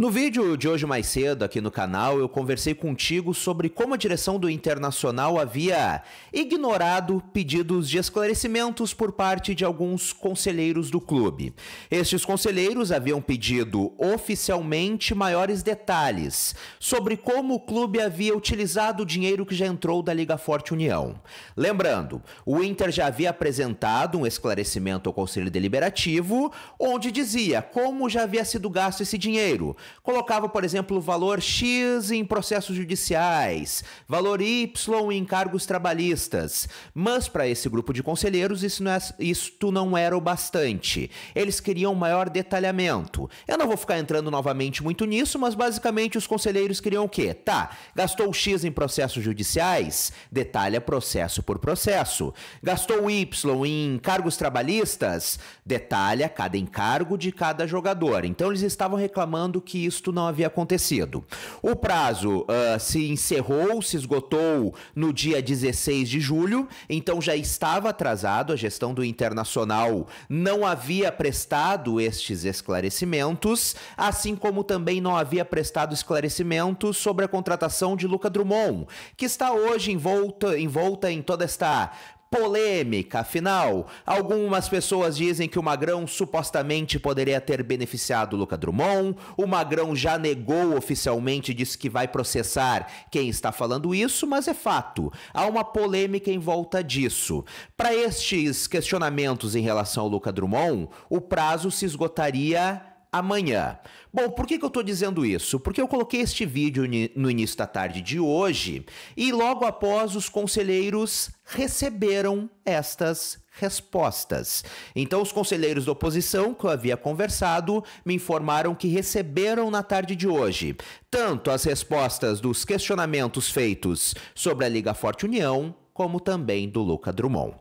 No vídeo de hoje mais cedo aqui no canal, eu conversei contigo sobre como a direção do Internacional havia ignorado pedidos de esclarecimentos por parte de alguns conselheiros do clube. Estes conselheiros haviam pedido oficialmente maiores detalhes sobre como o clube havia utilizado o dinheiro que já entrou da Liga Forte União. Lembrando, o Inter já havia apresentado um esclarecimento ao Conselho Deliberativo, onde dizia como já havia sido gasto esse dinheiro colocava, por exemplo, o valor X em processos judiciais, valor Y em cargos trabalhistas. Mas para esse grupo de conselheiros, isso não é, isto não era o bastante. Eles queriam maior detalhamento. Eu não vou ficar entrando novamente muito nisso, mas basicamente os conselheiros queriam o quê? Tá, gastou X em processos judiciais? Detalha processo por processo. Gastou Y em cargos trabalhistas? Detalha cada encargo de cada jogador. Então eles estavam reclamando que isto não havia acontecido. O prazo uh, se encerrou, se esgotou no dia 16 de julho, então já estava atrasado, a gestão do Internacional não havia prestado estes esclarecimentos, assim como também não havia prestado esclarecimentos sobre a contratação de Luca Drummond, que está hoje envolta, envolta em toda esta polêmica. Afinal, algumas pessoas dizem que o Magrão supostamente poderia ter beneficiado o Luca Drummond. O Magrão já negou oficialmente, disse que vai processar quem está falando isso, mas é fato. Há uma polêmica em volta disso. Para estes questionamentos em relação ao Luca Drummond, o prazo se esgotaria amanhã. Bom, por que, que eu estou dizendo isso? Porque eu coloquei este vídeo no início da tarde de hoje e logo após os conselheiros receberam estas respostas. Então, os conselheiros da oposição que eu havia conversado me informaram que receberam na tarde de hoje tanto as respostas dos questionamentos feitos sobre a Liga Forte União como também do Luca Drummond.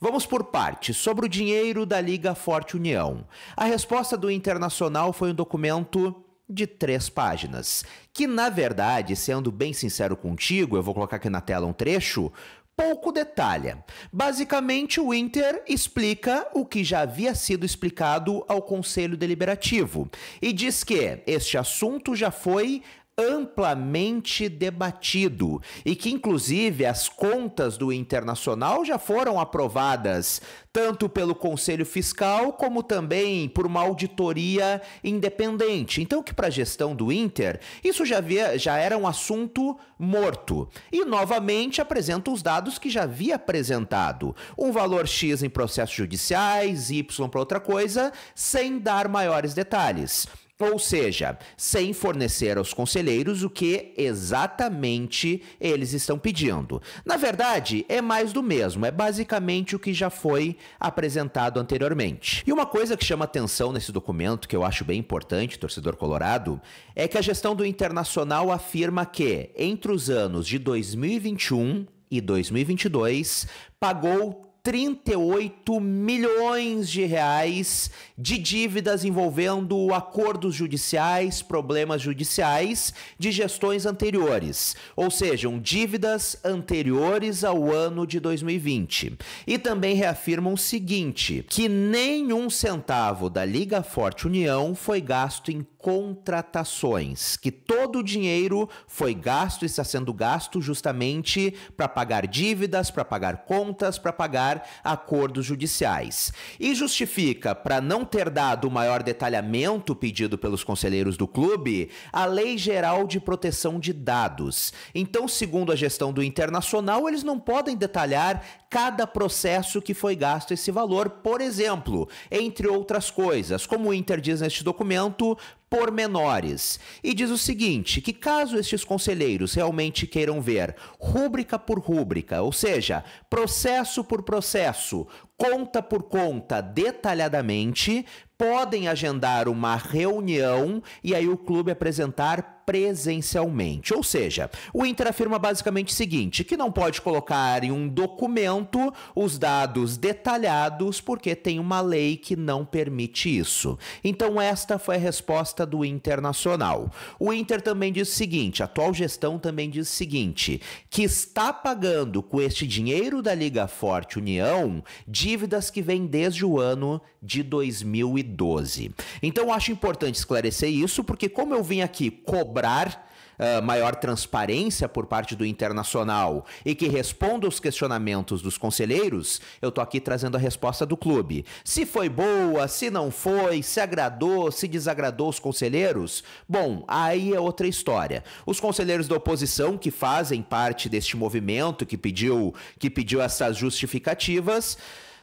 Vamos por partes. Sobre o dinheiro da Liga Forte União. A resposta do Internacional foi um documento de três páginas, que na verdade, sendo bem sincero contigo, eu vou colocar aqui na tela um trecho, pouco detalha. Basicamente, o Inter explica o que já havia sido explicado ao Conselho Deliberativo e diz que este assunto já foi amplamente debatido e que, inclusive, as contas do Internacional já foram aprovadas tanto pelo Conselho Fiscal como também por uma auditoria independente. Então, que para a gestão do Inter, isso já, via, já era um assunto morto. E, novamente, apresenta os dados que já havia apresentado. Um valor X em processos judiciais, Y para outra coisa, sem dar maiores detalhes. Ou seja, sem fornecer aos conselheiros o que exatamente eles estão pedindo. Na verdade, é mais do mesmo, é basicamente o que já foi apresentado anteriormente. E uma coisa que chama atenção nesse documento, que eu acho bem importante, torcedor colorado, é que a gestão do Internacional afirma que entre os anos de 2021 e 2022 pagou 38 milhões de reais de dívidas envolvendo acordos judiciais, problemas judiciais de gestões anteriores, ou sejam, dívidas anteriores ao ano de 2020. E também reafirmam o seguinte: que nenhum centavo da Liga Forte União foi gasto em contratações, que todo o dinheiro foi gasto e está sendo gasto justamente para pagar dívidas, para pagar contas, para pagar acordos judiciais. E justifica, para não ter dado o maior detalhamento pedido pelos conselheiros do clube, a Lei Geral de Proteção de Dados. Então, segundo a gestão do Internacional, eles não podem detalhar cada processo que foi gasto esse valor, por exemplo, entre outras coisas, como o Inter diz neste documento, pormenores. E diz o seguinte: que caso estes conselheiros realmente queiram ver, rúbrica por rúbrica, ou seja, processo por processo, conta por conta, detalhadamente, podem agendar uma reunião e aí o clube apresentar presencialmente. Ou seja, o Inter afirma basicamente o seguinte, que não pode colocar em um documento os dados detalhados porque tem uma lei que não permite isso. Então esta foi a resposta do Internacional. O Inter também diz o seguinte, a atual gestão também diz o seguinte, que está pagando com este dinheiro da Liga Forte União de dívidas que vem desde o ano de 2012. Então acho importante esclarecer isso, porque como eu vim aqui cobrar Uh, maior transparência por parte do internacional e que responda os questionamentos dos conselheiros, eu tô aqui trazendo a resposta do clube. Se foi boa, se não foi, se agradou, se desagradou os conselheiros, bom, aí é outra história. Os conselheiros da oposição que fazem parte deste movimento que pediu que pediu essas justificativas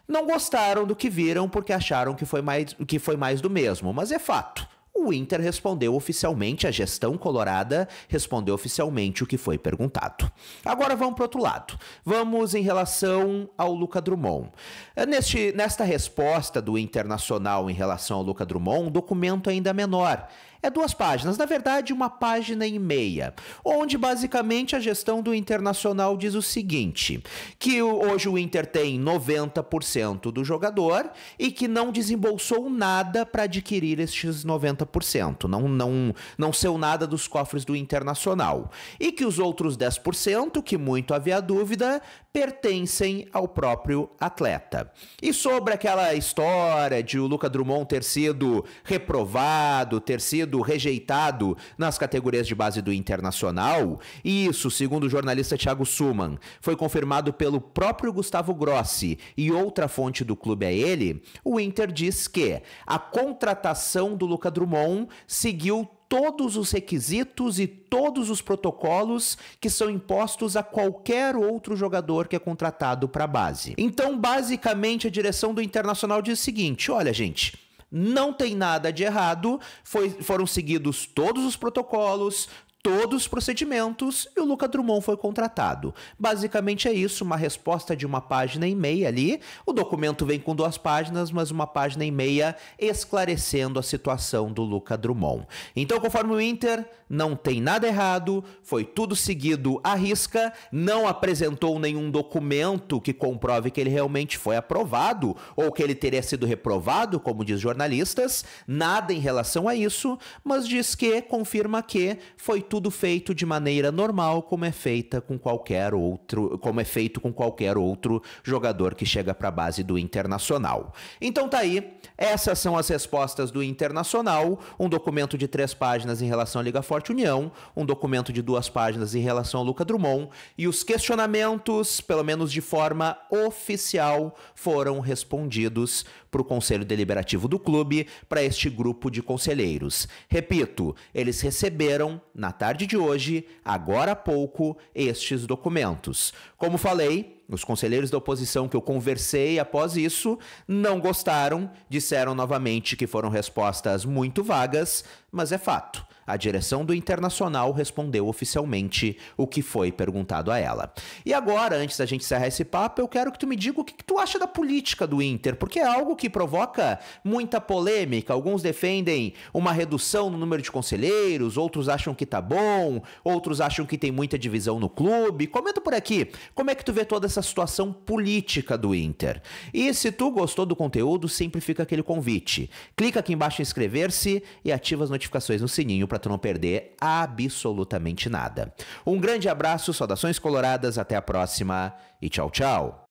não gostaram do que viram porque acharam que foi mais, que foi mais do mesmo, mas é fato. O Inter respondeu oficialmente, a gestão colorada respondeu oficialmente o que foi perguntado. Agora vamos para outro lado. Vamos em relação ao Luca Drummond. É, neste, nesta resposta do Internacional em relação ao Luca Drummond, um documento é ainda menor. É duas páginas, na verdade, uma página e meia, onde basicamente a gestão do Internacional diz o seguinte: que hoje o Inter tem 90% do jogador e que não desembolsou nada para adquirir estes 90%, não, não, não seu nada dos cofres do Internacional. E que os outros 10%, que muito havia dúvida, pertencem ao próprio atleta. E sobre aquela história de o Luca Drummond ter sido reprovado, ter sido sido rejeitado nas categorias de base do Internacional, e isso, segundo o jornalista Thiago Suman, foi confirmado pelo próprio Gustavo Grossi e outra fonte do clube a é ele, o Inter diz que a contratação do Luca Drummond seguiu todos os requisitos e todos os protocolos que são impostos a qualquer outro jogador que é contratado para a base. Então, basicamente, a direção do Internacional diz o seguinte: olha, gente, não tem nada de errado, foi, foram seguidos todos os protocolos, todos os procedimentos e o Luca Drummond foi contratado. Basicamente é isso, uma resposta de uma página e meia ali. O documento vem com duas páginas, mas uma página e meia esclarecendo a situação do Luca Drummond. Então, conforme o Inter, não tem nada errado, foi tudo seguido à risca, não apresentou nenhum documento que comprove que ele realmente foi aprovado ou que ele teria sido reprovado, como diz jornalistas, nada em relação a isso, mas diz que confirma que foi tudo tudo feito de maneira normal, como é feita com qualquer outro, como é feito com qualquer outro jogador que chega para a base do Internacional. Então tá aí, essas são as respostas do Internacional, um documento de três páginas em relação à Liga Forte União, um documento de duas páginas em relação ao Luca Drummond e os questionamentos, pelo menos de forma oficial, foram respondidos para o Conselho Deliberativo do clube, para este grupo de conselheiros. Repito, eles receberam, na tarde de hoje, agora há pouco, estes documentos. Como falei, os conselheiros da oposição que eu conversei após isso não gostaram, disseram novamente que foram respostas muito vagas, mas é fato. A direção do Internacional respondeu oficialmente o que foi perguntado a ela. E agora, antes da gente encerrar esse papo, eu quero que tu me diga o que, que tu acha da política do Inter, porque é algo que provoca muita polêmica. Alguns defendem uma redução no número de conselheiros, outros acham que tá bom, outros acham que tem muita divisão no clube. Comenta por aqui, como é que tu vê toda essa situação política do Inter. E se tu gostou do conteúdo, sempre fica aquele convite. Clica aqui embaixo em inscrever-se e ativa as notificações no sininho para tu não perder absolutamente nada. Um grande abraço, saudações coloradas, até a próxima e tchau, tchau.